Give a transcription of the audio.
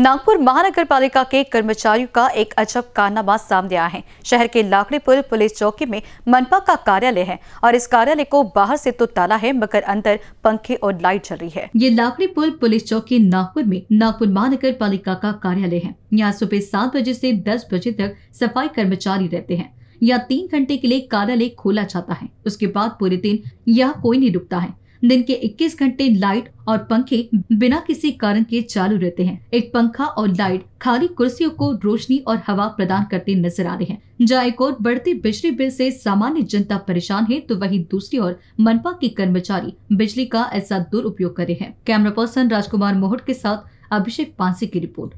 नागपुर महानगर पालिका के कर्मचारियों का एक अजब कारनामा सामने आया है शहर के लाकड़ीपुर पुलिस चौकी में मनपा का कार्यालय है और इस कार्यालय को बाहर से तो ताला है मगर अंदर पंखे और लाइट चल रही है ये लाकड़ीपुर पुलिस चौकी नागपुर में नागपुर महानगर पालिका का कार्यालय है यहाँ सुबह सात बजे ऐसी दस बजे तक सफाई कर्मचारी रहते हैं यहाँ तीन घंटे के लिए कार्यालय खोला जाता है उसके बाद पूरे दिन यह कोई नहीं रुकता है दिन के 21 घंटे लाइट और पंखे बिना किसी कारण के चालू रहते हैं एक पंखा और लाइट खाली कुर्सियों को रोशनी और हवा प्रदान करते नजर आ रहे हैं जहाँ एक और बढ़ते बिजली बिल से सामान्य जनता परेशान है तो वहीं दूसरी ओर मनपा के कर्मचारी बिजली का ऐसा दुरुपयोग करे हैं कैमरा पर्सन राजकुमार मोहट के साथ अभिषेक पांसी की रिपोर्ट